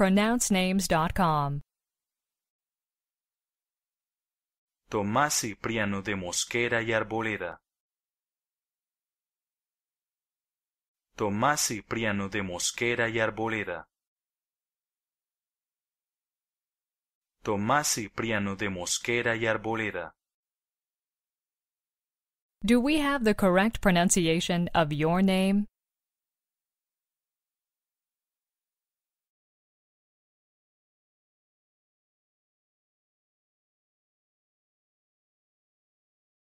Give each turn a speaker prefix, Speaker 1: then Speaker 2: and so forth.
Speaker 1: pronouncenames.com.
Speaker 2: Tomás Cipriano de Mosquera y Arboleda. Tomás Cipriano de Mosquera y Arboleda. Tomás Cipriano de Mosquera y Arboleda.
Speaker 1: Do we have the correct pronunciation of your name?